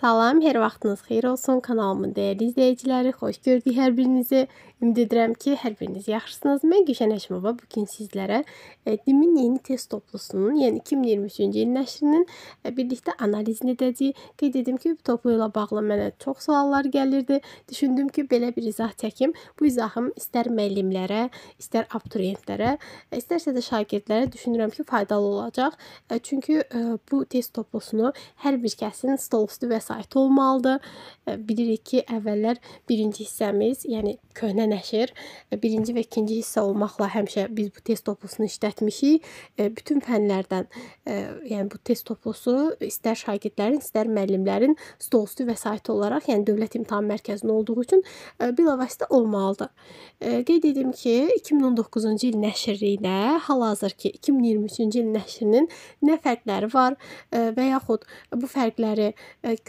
Salam, hər vaxtınız xeyir olsun. Kanalımın dəyərli izləyiciləri, xoş gördük hər birinizi. Ümid edirəm ki, hər biriniz yaxşısınız. Mən Gülşən Əşmova bu gün sizlərə e, DİM-in yeni test toplusunun, yəni 2023-cü il nəşrinin e, birlikdə analizini edəcəyik. Qeyd edim ki, bu toplu ilə bağlı mənə çox suallar gəlirdi. Düşündüm ki, belə bir izah çəkim. Bu izahım istər müəllimlərə, istər abituriyentlərə, e, istərsə də şagirdlərə düşünürəm ki, faydalı olacaq. E, çünki e, bu test toplusunu hər bir kəsin stolüstü və sayt olmalıdır. E, bilirik ki, əvvəllər birinci hissəmiz, yəni köhnə nəşr, e, birinci və ikinci hissə olmaqla həmişə biz bu test toplusunu işlətmişik. E, bütün fənlərdən, yəni bu test toplusu istər şagirdlərin, istər müəllimlərin stolüstü vəsait olaraq, yəni Dövlət İmtahan Mərkəzində olduğu üçün bilavasitə olmalıdır. Qeyd edim ki, 2019-cu il nəşri ilə hal-hazırki 2023-cü il nəşrinin nə fərqləri var və yaxud bu fərqləri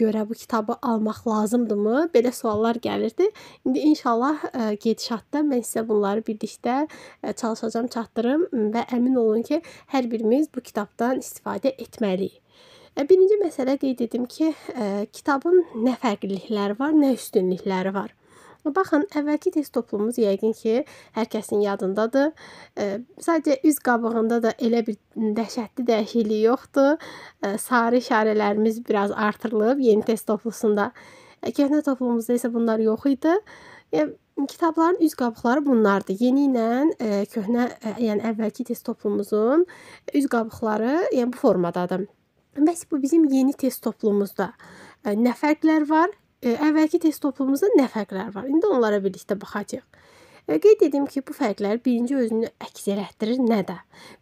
görə bu kitabı almaq lazımdımı? Belə suallar gəlirdi. İndi inşallah e, gedişatda mən sizə bunları birlikdə e, çalışacağam, çatdırım və əmin olun ki, hər birimiz bu kitabdan istifadə etməliyik. E, birinci məsələ qeyd etdim ki, kitabın nə fərqlilikləri var, nə üstünlükləri var. Baxın, əvvəlki test toplumumuz yəqin ki, hər kəsin yadındadır. E, sadəcə üz qabığında da elə bir dəhşətli dəyişiklik yoxdur. E, sarı işarələrimiz biraz artırılıb yeni test toplusunda. E, Köhnə toplumumuzda isə bunlar yox idi. Yəni kitabların üz qabıqları bunlardır. Yeni ilə e, köhnə, e, yəni əvvəlki test toplumumuzun üz qabıqları yəni bu formadadır. Bəs bu bizim yeni test toplumumuzda e, nə fərqlər var? əvvəlki test toplumumuzda nə fərqlər var? İndi onlara birlikdə baxacağıq. Qeyd edim ki, bu fərqlər birinci özünü əks etdirir nədə?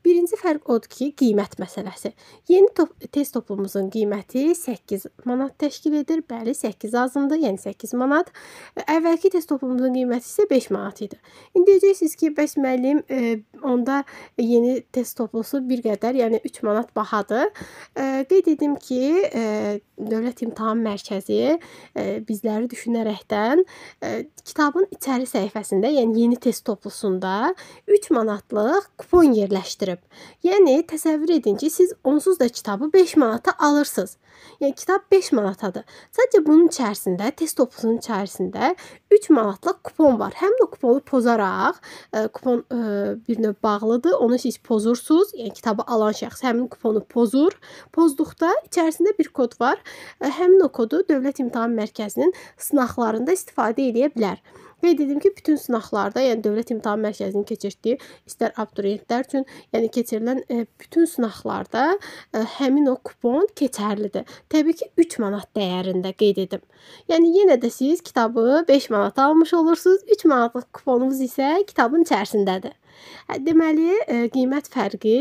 Birinci fərq odur ki, qiymət məsələsi. Yeni top test topumuzun qiyməti 8 manat təşkil edir. Bəli, 8 azındı, yəni 8 manat. E, əvvəlki test topumuzun qiyməti isə 5 manat idi. İndi deyəcəksiniz ki, bəs müəllim e, onda yeni test topusu bir qədər, yəni 3 manat bahadır. E, qeyd edim ki, e, Dövlət İmtahan Mərkəzi e, bizləri düşünərəkdən e, kitabın içəri səhifəsində, yəni keçən yeni test toplusunda 3 manatlıq kupon yerləşdirib. Yəni təsəvvür edin ki, siz onsuz da kitabı 5 manata alırsınız. Yəni kitab 5 manatadır. Sadəcə bunun içərisində, test toplusunun içərisində 3 manatlıq kupon var. Həm də kuponu pozaraq, ə, e, kupon ə, e, bir növ bağlıdır. Onu siz pozursunuz. Yəni kitabı alan şəxs həmin kuponu pozur. Pozduqda içərisində bir kod var. E, həmin o kodu Dövlət İmtahan Mərkəzinin sınaqlarında istifadə edə bilər. Qeyd edim ki, bütün sınaqlarda, yəni Dövlət İmtahan Mərkəzinin keçirdiyi istər abituriyentlər üçün, yəni keçirilən e, bütün sınaqlarda e, həmin o kupon keçərlidir. Təbii ki, 3 manat dəyərində qeyd edim. Yəni yenə də siz kitabı 5 manata almış olursunuz. 3 manatlıq kuponunuz isə kitabın içərisindədir. Deməli, e, qiymət fərqi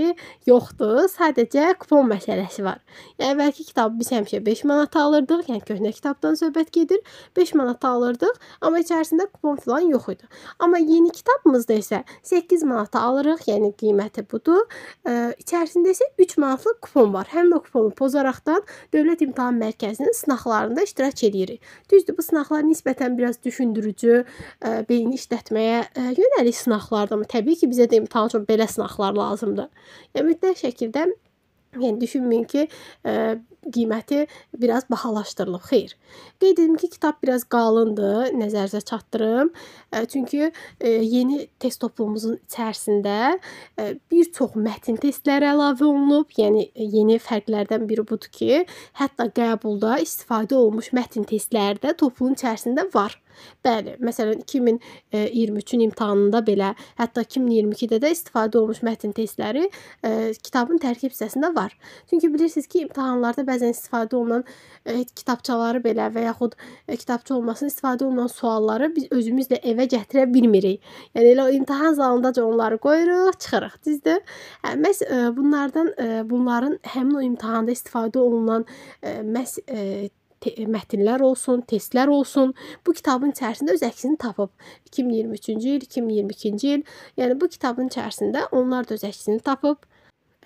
yoxdur, sadəcə kupon məsələsi var. Yəni əvvəlki kitabı biz həmişə 5 manata alırdıq, yəni köhnə kitabdan söhbət gedir. 5 manata alırdıq, amma içərisində kupon filan yox idi. Amma yeni kitabımızda isə 8 manata alırıq, yəni qiyməti budur. E, içərisində isə 3 manatlıq kupon var. Həmin o kuponu pozaraqdan Dövlət İmtahan Mərkəzinin sınaqlarında iştirak eləyirik. Düzdür, bu sınaqlar nisbətən biraz düşündürücü, e, beyni işlətməyə yönəlik sınaqlardır, amma təbii ki, ki, bizə də imtahan üçün belə sınaqlar lazımdır. Yəni mütləq şəkildə Yəni düşünməyin ki, ə, e, qiyməti biraz bahalaşdırılıb. Xeyr. Qeyd edim ki, kitab biraz qalındır, nəzərinizə çatdırım. Ə, e, çünki ə, e, yeni test toplumumuzun içərisində ə, bir çox mətn testləri əlavə olunub. Yəni yeni fərqlərdən biri budur ki, hətta qəbulda istifadə olunmuş mətn testləri də toplum içərisində var. Bəli, məsələn 2023-cü e, imtahanında belə, hətta 2022-də də istifadə olmuş mətn testləri e, kitabın tərkib hissəsində var. Çünki bilirsiniz ki, imtahanlarda bəzən istifadə olunan e, kitabçaları belə və yaxud e, kitabça olmasın istifadə olunan sualları biz özümüzlə evə gətirə bilmirik. Yəni elə imtahan zalındaca onları qoyuruq, çıxırıq, düzdür? Hə, məs e, bunlardan e, bunların həmin o imtahanda istifadə olunan e, məs e, mətnlər olsun, testlər olsun, bu kitabın içərisində öz əksini tapıb. 2023-cü il, 2022-ci il, yəni bu kitabın içərisində onlar da öz əksini tapıb.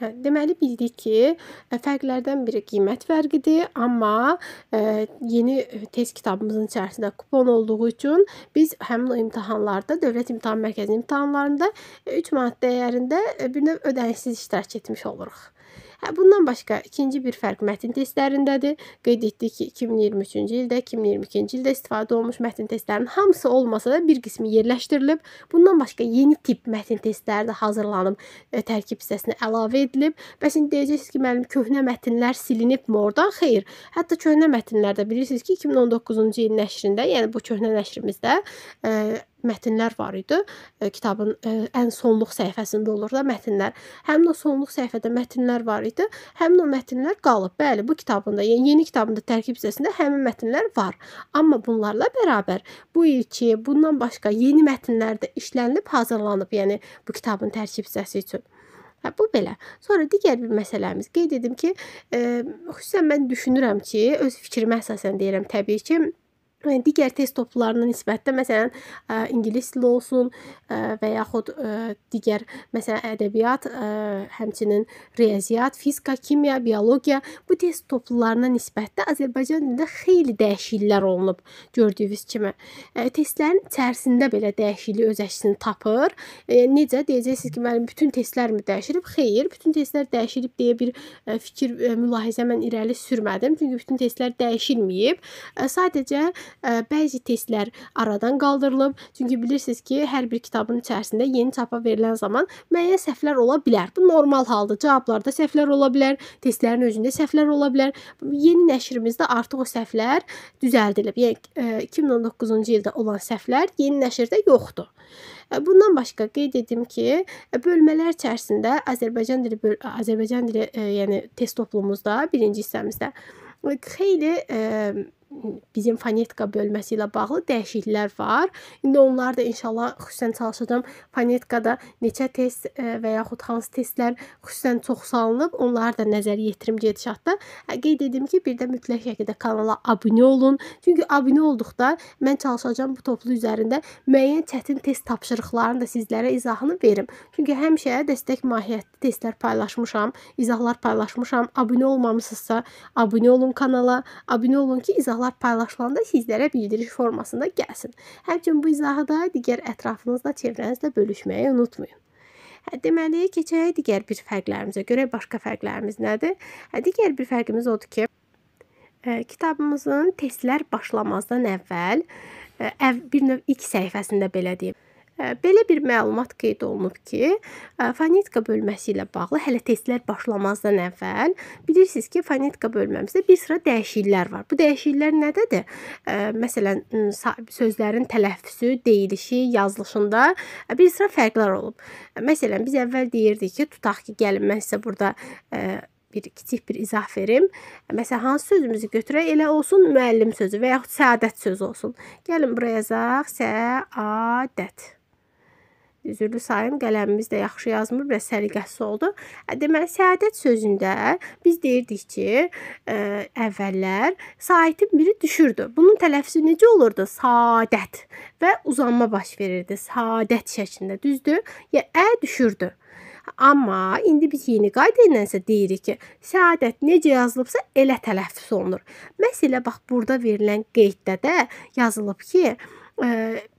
E, deməli bildik ki, e, fərqlərdən biri qiymət fərqidir, amma e, yeni test kitabımızın içərisində kupon olduğu üçün biz həmin o imtahanlarda, Dövlət İmtahan Mərkəzinin imtahanlarında 3 manat dəyərində bir növ ödənişsiz iştirak etmiş oluruq. Hə, bundan başqa ikinci bir fərq mətn testlərindədir. Qeyd etdik ki, 2023-cü ildə, 2022-ci ildə istifadə olmuş mətn testlərinin hamısı olmasa da bir qismi yerləşdirilib. Bundan başqa yeni tip mətn testləri də hazırlanıb, ə, e, tərkib hissəsinə əlavə edilib. Bəs indi deyəcəksiniz ki, müəllim, köhnə mətnlər silinibmi ordan? Xeyr. Hətta köhnə mətnlərdə bilirsiniz ki, 2019-cu il nəşrində, yəni bu köhnə nəşrimizdə ə, e, mətnlər var idi. E, kitabın ən e, sonluq səhifəsində olur da mətnlər. Həmin o sonluq səhifədə mətnlər var idi. Həmin o mətnlər qalıb. Bəli, bu kitabında, yəni yeni kitabında tərkib hissəsində həmin mətnlər var. Amma bunlarla bərabər bu ilki, bundan başqa yeni mətnlər də işlənilib, hazırlanıb, yəni bu kitabın tərkib hissəsi üçün. Hə bu belə. Sonra digər bir məsələmiz. Qeyd etdim ki, ə, e, xüsusən mən düşünürəm ki, öz fikrimə əsasən deyirəm təbii ki, Yəni, digər test toplarına nisbətdə məsələn ingilis dili olsun və yaxud digər məsələn ədəbiyyat, həmçinin riyaziyyat, fizika, kimya, biologiya bu test toplarına nisbətdə Azərbaycan dilində xeyli dəyişikliklər olunub gördüyünüz kimi. Testlərin içərisində belə dəyişiklik öz əksini tapır. Necə deyəcəksiniz ki, mənim bütün testlərmi dəyişilib? Xeyr, bütün testlər dəyişilib deyə bir fikir mülahizə mən irəli sürmədim, çünki bütün testlər dəyişilməyib. Sadəcə bəzi testlər aradan qaldırılıb. Çünki bilirsiniz ki, hər bir kitabın içərisində yeni çapa verilən zaman müəyyən səhvlər ola bilər. Bu normal haldır. Cavablarda səhvlər ola bilər, testlərin özündə səhvlər ola bilər. Yeni nəşrimizdə artıq o səhvlər düzəldilib. Yəni 2019-cu e, ildə olan səhvlər yeni nəşrdə yoxdur. E, bundan başqa qeyd etdim ki, e, bölmələr içərisində Azərbaycan dili Azərbaycan dili, yəni test toplumumuzda birinci hissəmizdə xeyli bizim fonetika bölməsi ilə bağlı dəyişikliklər var. İndi onları da inşallah xüsusən çalışacağam. Fonetikada neçə test e, və yaxud hansı testlər xüsusən çox salınıb, onları da nəzərə yetirim gedişatda. Hə, qeyd etdim ki, bir də mütləq şəkildə kanala abunə olun. Çünki abunə olduqda mən çalışacağam bu toplu üzərində müəyyən çətin test tapşırıqlarını da sizlərə izahını verim. Çünki həmişə dəstək mahiyyətli testlər paylaşmışam, izahlar paylaşmışam. Abunə olmamısınızsa, abunə olun kanala, abunə olun ki, izahlar izahlar paylaşılanda sizlərə bildiriş formasında gəlsin. Həmçinin bu izahı da digər ətrafınızla, çevrənizlə bölüşməyi unutmayın. Hə, deməli, keçək digər bir fərqlərimizə. Görək başqa fərqlərimiz nədir? Hə, digər bir fərqimiz odur ki, ə, e, kitabımızın testlər başlamazdan əvvəl e, ə, bir növ ilk səhifəsində belə deyim Belə bir məlumat qeyd olunub ki, e, fonetika bölməsi ilə bağlı hələ testlər başlamazdan əvvəl bilirsiniz ki, fonetika bölməmizdə bir sıra dəyişikliklər var. Bu dəyişikliklər nədədir? E, məsələn, sözlərin tələffüsü, deyilişi, yazılışında e, bir sıra fərqlər olub. Məsələn, biz əvvəl deyirdik ki, tutaq ki, gəlin mən sizə burada bir kiçik bir izah verim. Məsələn, hansı sözümüzü götürək, elə olsun müəllim sözü və yaxud səadət sözü olsun. Gəlin bura yazaq, səadət. Üzürlü sayım qələmimiz də yaxşı yazmır, biraz səliqəsiz oldu. E, deməli, səadət sözündə biz deyirdik ki, ə, e, əvvəllər saitin biri düşürdü. Bunun tələffüzü necə olurdu? Saadət və uzanma baş verirdi. Saadət şəklində, düzdür? Ya ə düşürdü. Amma indi biz yeni qayda ilə isə deyirik ki, səadət necə yazılıbsa elə tələffüz olunur. Məsələ bax burada verilən qeyddə də yazılıb ki,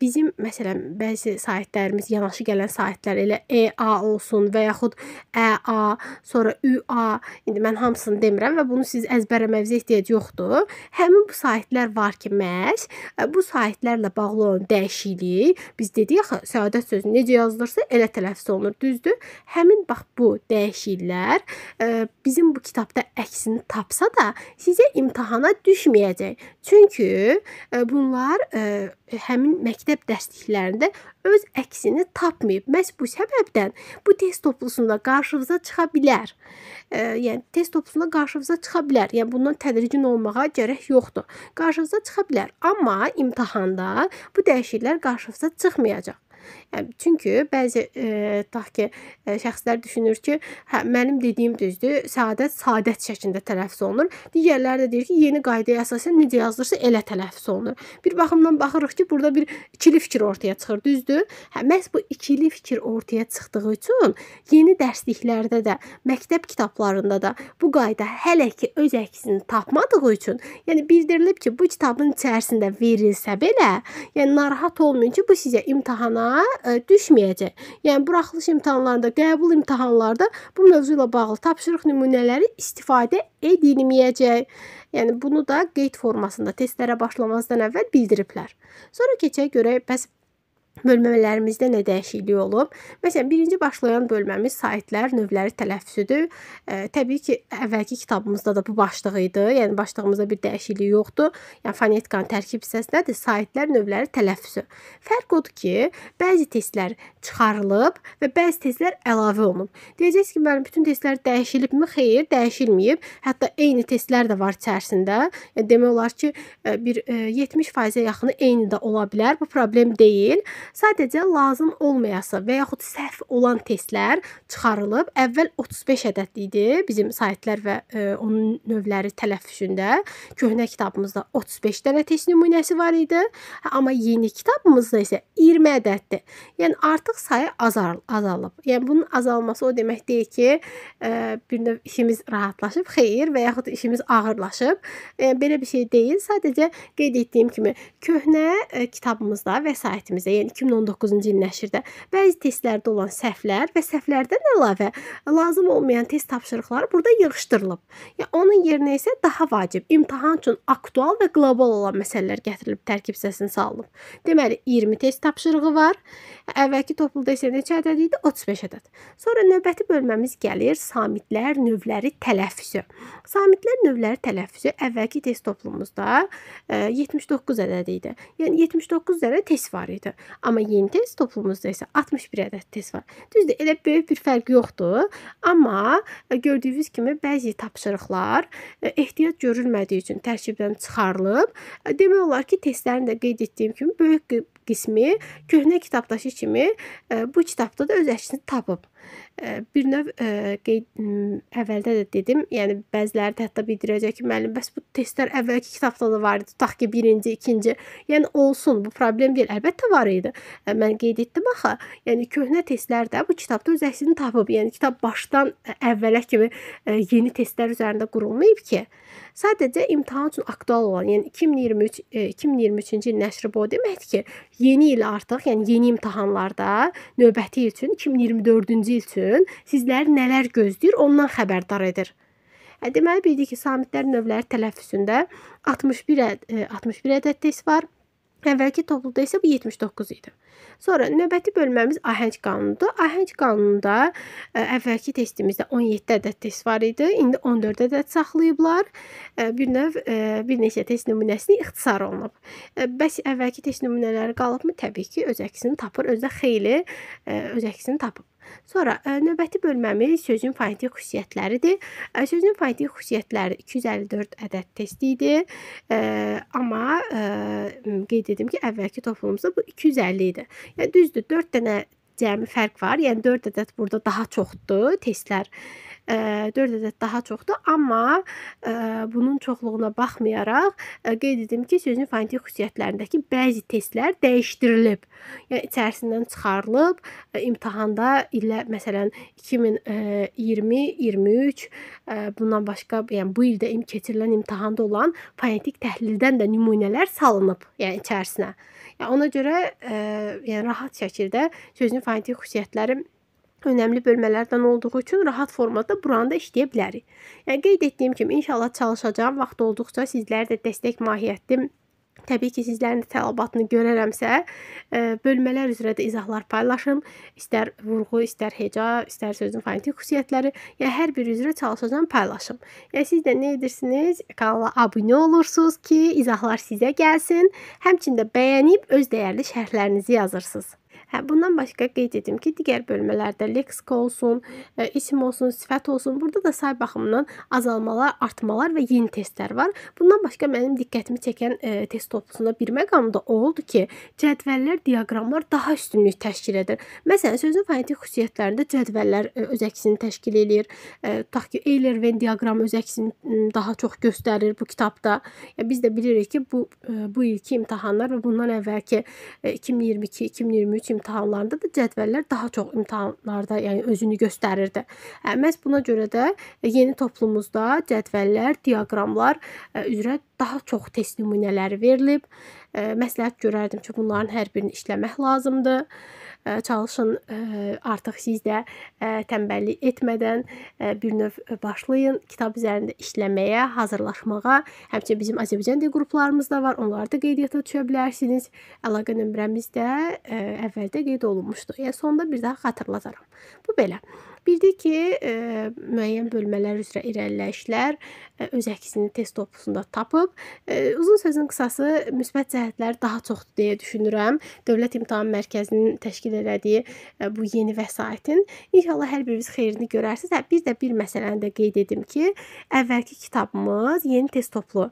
bizim məsələn bəzi sahitlərimiz yanaşı gələn sahitlər elə EA olsun və yaxud ƏA, sonra ÜA, indi mən hamısını demirəm və bunu siz əzbərləməyinizə ehtiyac yoxdur. Həmin bu sahitlər var ki, məhz e, bu sahitlərlə bağlı olan dəyişiklik, biz dedik axı, səadət sözü necə yazılırsa elə tələffüz olunur, düzdür? Həmin bax bu dəyişikliklər e, bizim bu kitabda əksini tapsa da sizə imtahana düşməyəcək. Çünki e, bunlar həmin məktəb dərsliklərində öz əksini tapmayıb. Məhz bu səbəbdən bu test toplusunda qarşınıza çıxa bilər. E, yəni test toplusunda qarşınıza çıxa bilər. Yəni bundan tədrigin olmağa gərək yoxdur. Qarşınıza çıxa bilər, amma imtahanda bu dəyişikliklər qarşınıza çıxmayacaq. Hə, çünki bəzi e, tutaq ki, e, şəxslər düşünür ki, hə mənim dediyim düzdür, səadət sadət şəklində tələffüz olunur. Digərləri də deyir ki, yeni qaydaya əsasən necə yazılırsa elə tələffüz olunur. Bir baxımdan baxırıq ki, burada bir ikili fikir ortaya çıxır, düzdür? Hə məhz bu ikili fikir ortaya çıxdığı üçün yeni dərsliklərdə də, məktəb kitablarında da bu qayda hələ ki öz əksini tapmadığı üçün, yəni bildirilib ki, bu kitabın içərisində verilsə belə, yəni narahat olmayın ki, bu sizə imtahana imtahana ə, e, düşməyəcək. Yəni buraxılış imtahanlarında, qəbul imtahanlarda bu mövzu ilə bağlı tapşırıq nümunələri istifadə edilməyəcək. Yəni bunu da qeyd formasında testlərə başlamazdan əvvəl bildiriblər. Sonra keçək görək bəs bölmələrimizdə nə dəyişiklik olub? Məsələn, birinci başlayan bölməmiz saitlər növləri tələffüzüdür. E, təbii ki, əvvəlki kitabımızda da bu başlıq idi. Yəni başlığımızda bir dəyişiklik yoxdur. Yəni fonetikanın tərkib hissəsi nədir? Saitlər növləri tələffüzü. Fərq odur ki, bəzi testlər çıxarılıb və bəzi testlər əlavə olunub. Deyəcəksiniz ki, mənim bütün testlər dəyişilibmi? Xeyr, dəyişilməyib. Hətta eyni testlər də var içərisində. Yəni demək olar ki, bir 70%-ə yaxını eyni də ola bilər. Bu problem deyil. Sadəcə lazım olmayasa və yaxud səhv olan testlər çıxarılıb, əvvəl 35 ədədli idi bizim saytlar və ə, e, onun növləri tələffüzündə. Köhnə kitabımızda 35 dənə test nümunəsi var idi, hə, amma yeni kitabımızda isə 20 ədəddir. Yəni artıq sayı azar azalıb. Yəni bunun azalması o demək deyil ki, ə, e, bir növ işimiz rahatlaşıb, xeyir və yaxud işimiz ağırlaşıb. Yəni belə bir şey deyil. Sadəcə qeyd etdiyim kimi köhnə ə, kitabımızda vəsaitimizdə, yəni 2019-cu il nəşrdə bəzi testlərdə olan səhvlər və səhvlərdən əlavə lazım olmayan test tapşırıqları burada yığışdırılıb. Yəni onun yerinə isə daha vacib, imtahan üçün aktual və qlobal olan məsələlər gətirilib tərkib hissəsinə salınıb. Deməli 20 test tapşırığı var. Əvvəlki topluda isə neçə ədəd idi? 35 ədəd. Sonra növbəti bölməmiz gəlir samitlər növləri tələffüzü. Samitlər növləri tələffüzü əvvəlki test toplumumuzda 79 e, ədəd idi. Yəni 79 dənə test var idi. Amma yeni test toplumumuzda isə 61 ədəd test var. Düzdür, elə böyük bir fərq yoxdur, amma e, gördüyünüz kimi bəzi tapşırıqlar e, ehtiyac görülmədiyi üçün tərkibdən çıxarılıb. E, demək olar ki, testlərin də qeyd etdiyim kimi böyük qismi köhnə kitabdaşı kimi bu kitabda da öz əksini tapıb bir növ qeyd, əvvəldə də dedim, yəni bəziləri də hətta bildirəcək ki, müəllim, bəs bu testlər əvvəlki kitabda da var idi. Tutaq ki, birinci, ikinci. Yəni olsun, bu problem deyil. Əlbəttə var idi. Mən qeyd etdim axı. Yəni köhnə testlər də bu kitabda öz əksini tapıb. Yəni kitab başdan e, əvvələ kimi e, yeni testlər üzərində qurulmayıb ki. Sadəcə imtahan üçün aktual olan, yəni 2023 2023-cü e, il nəşri bu deməkdir ki, yeni il artıq, yəni yeni imtahanlarda növbəti il üçün 2024-cü il üçün sizləri nələr gözləyir, ondan xəbərdar edir. Hə, deməli bildik ki, samitlər növləri tələffüzündə 61 əd 61 ədəd test var. Əvvəlki topluda isə bu 79 idi. Sonra növbəti bölməmiz ahəng qanunudur. Ahəng qanununda e, əvvəlki testimizdə 17 ədəd test var idi. İndi 14 ədəd saxlayıblar. E, bir növ bir neçə test nümunəsini ixtisar olunub. Bəs əvvəlki test nümunələri qalıbmı? Təbii ki, öz əksini tapır. Özü də xeyli öz əksini tapıb. Sonra e, növbəti bölməmiz sözün fonetik xüsusiyyətləridir. E, sözün fonetik xüsusiyyətləri 254 ədəd testi idi. E, amma qeyd etdim ki, əvvəlki toplumumuzda bu 250 idi. Yəni düzdür, 4 dənə cəmi fərq var. Yəni 4 ədəd burada daha çoxdur testlər e, 4 ədəd daha çoxdur, amma e, bunun çoxluğuna baxmayaraq e, qeyd edim ki, sözün fonetik xüsusiyyətlərindəki bəzi testlər dəyişdirilib. Yəni içərisindən çıxarılıb, e, imtahanda illə məsələn 2020, 23 e, bundan başqa yəni bu ildə im keçirilən imtahanda olan fonetik təhlildən də nümunələr salınıb, yəni içərisinə. Yəni ona görə e, yəni rahat şəkildə sözün fonetik xüsusiyyətləri önəmli bölmələrdən olduğu üçün rahat formada buranı da işləyə bilərik. Yəni qeyd etdiyim kimi inşallah çalışacağam. Vaxt olduqca sizləri də dəstək mahiyyətli Təbii ki, sizlərin də tələbatını görərəmsə, e, bölmələr üzrə də izahlar paylaşım. İstər vurğu, istər heca, istər sözün fonetik xüsusiyyətləri, ya yəni hər bir üzrə çalışacağam paylaşım. Yəni siz də nə edirsiniz? Kanala abunə olursunuz ki, izahlar sizə gəlsin. Həmçində bəyənib öz dəyərli şərhlərinizi yazırsınız. Hə, bundan başqa qeyd etdim ki, digər bölmələrdə leksika olsun, ə, e, isim olsun, sifət olsun. Burada da say baxımından azalmalar, artmalar və yeni testlər var. Bundan başqa mənim diqqətimi çəkən ə, e, test toplusunda bir məqamda o oldu ki, cədvəllər, diaqramlar daha üstünlük təşkil edir. Məsələn, sözün fonetik xüsusiyyətlərində cədvəllər ə, e, öz əksini təşkil eləyir. Ə, tutaq ki, Euler-Venn diaqramı öz əksini daha çox göstərir bu kitabda. Ya, biz də bilirik ki, bu ə, bu ilki imtahanlar və bundan əvvəlki 2022-2023 imtahanlarında da cədvəllər daha çox imtahanlarda yəni özünü göstərirdi. Məhz buna görə də e, yeni toplumumuzda cədvəllər, diaqramlar e, üzrə daha çox test nümunələri verilib. Məsləhət görərdim ki, bunların hər birini işləmək lazımdır. Çalışın artıq siz də tənbəllik etmədən bir növ başlayın kitab üzərində işləməyə, hazırlaşmağa. Həmçinin bizim Azərbaycan dil qruplarımız da var. Onları da qeydiyyata düşə bilərsiniz. Əlaqə nömrəmiz də əvvəldə qeyd olunmuşdu. Yəni sonda bir daha xatırladaram. Bu belə. Bir də ki, ə, e, müəyyən bölmələr üzrə irəliləyişlər ə, e, öz əksini test topusunda tapıb. Ə, e, uzun sözün qısası müsbət cəhətləri daha çoxdur deyə düşünürəm. Dövlət İmtahan Mərkəzinin təşkil elədiyi ə, bu yeni vəsaitin inşallah hər biriniz xeyrini görərsiniz. Hə, bir də bir məsələni də qeyd edim ki, əvvəlki kitabımız yeni test toplu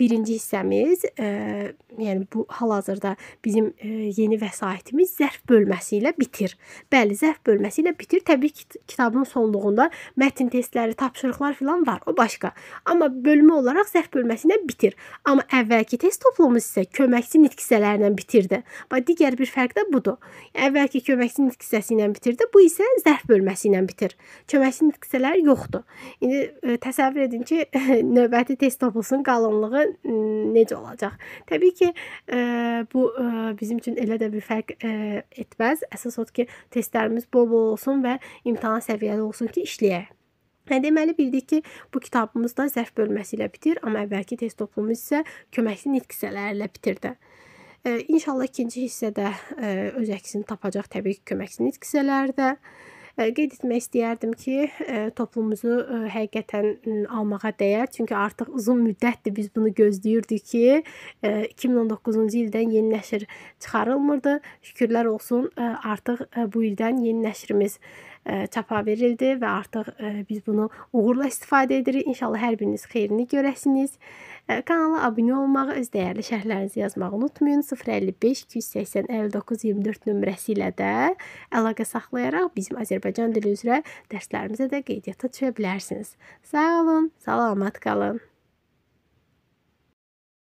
birinci hissəmiz, ə, e, yəni bu hal-hazırda bizim ə, e, yeni vəsaitimiz zərf bölməsi ilə bitir. Bəli, zərf bölməsi ilə bitir. Təbii ki, kitabın sonluğunda mətn testləri, tapşırıqlar filan var, o başqa. Amma bölmə olaraq zərf bölməsi ilə bitir. Amma əvvəlki test toplumumuz isə köməkçi nitq hissələrlə bitirdi. Və digər bir fərq də budur. Əvvəlki köməkçi nitq hissəsi ilə bitirdi, bu isə zərf bölməsi ilə bitir. Köməkçi nitq hissələri yoxdur. İndi ə, e, təsəvvür edin ki, növbəti test toplusunun qalınlığı amma necə olacaq? Təbii ki, e, bu e, bizim üçün elə də bir fərq e, etməz. Əsas odur ki, testlərimiz bol-bol olsun və imtahan səviyyəli olsun ki, işləyək. Hə, deməli bildik ki, bu kitabımız da zərf bölməsi ilə bitir, amma əvvəlki test topumuz isə köməkli nitq hissələri ilə bitirdi. E, inşallah ikinci hissədə e, öz əksini tapacaq təbii ki, köməkli nitq hissələri də. E, Qeyd etmək istəyərdim ki, e, toplumumuzu e, həqiqətən almağa dəyər. Çünki artıq uzun müddətdir biz bunu gözləyirdik ki, 2019-cu e, ildən yeni nəşr çıxarılmırdı. Şükürlər olsun, artıq bu ildən yeni nəşrimiz çıxarıldı E, çapa verildi və artıq e, biz bunu uğurla istifadə edirik. İnşallah hər biriniz xeyrini görəsiniz. E, kanala abunə olmağı, öz dəyərli şərhlərinizi yazmağı unutmayın. 055 280 59 24 nömrəsi ilə də əlaqə saxlayaraq bizim Azərbaycan dili üzrə dərslərimizə də qeydiyyata düşə bilərsiniz. Sağ olun, salamat qalın.